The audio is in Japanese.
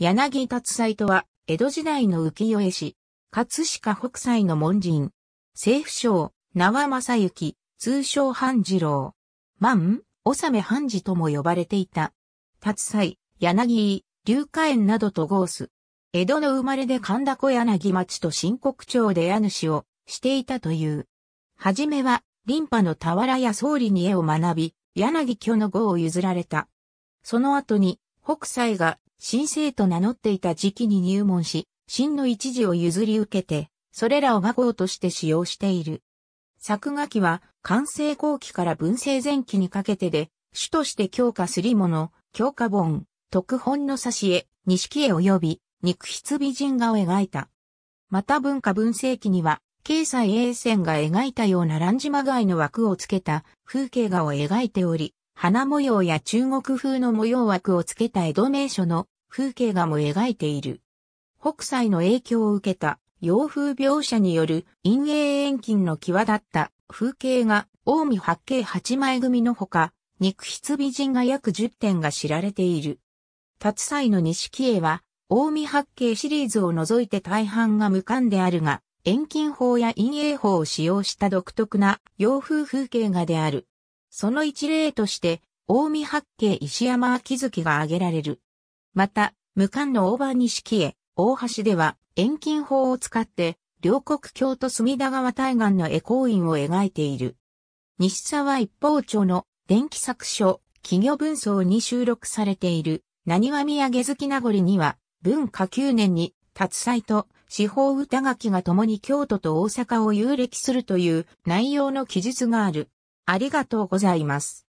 柳達斎とは、江戸時代の浮世絵師、葛飾北斎の門人、政府省、名和正幸、通称半次郎、万、納め半次とも呼ばれていた。達斎、柳井、龍華園などと合す。江戸の生まれで神田小柳町と新国町で家主をしていたという。はじめは、林波の俵や総理に絵を学び、柳居の号を譲られた。その後に、北斎が新生と名乗っていた時期に入門し、新の一時を譲り受けて、それらを画号として使用している。作画期は、完成後期から文政前期にかけてで、主として強化すりの、強化本、特本の挿絵、錦絵及び、肉筆美人画を描いた。また文化文政期には、経済衛線が描いたような乱島街の枠をつけた風景画を描いており、花模様や中国風の模様枠をつけた江戸名所の風景画も描いている。北斎の影響を受けた洋風描写による陰影遠近の際立った風景画、近見八景八枚組のほか、肉筆美人が約10点が知られている。達斎の錦絵は、近見八景シリーズを除いて大半が無冠であるが、遠近法や陰影法を使用した独特な洋風風景画である。その一例として、近江八景石山秋月が挙げられる。また、無冠の大場錦へ、大橋では遠近法を使って、両国京都隅田川対岸の絵光院を描いている。西沢一方町の電気作書、企業文章に収録されている、何は土産好名残には、文化9年に、達祭と司法歌書が共に京都と大阪を遊歴するという内容の記述がある。ありがとうございます。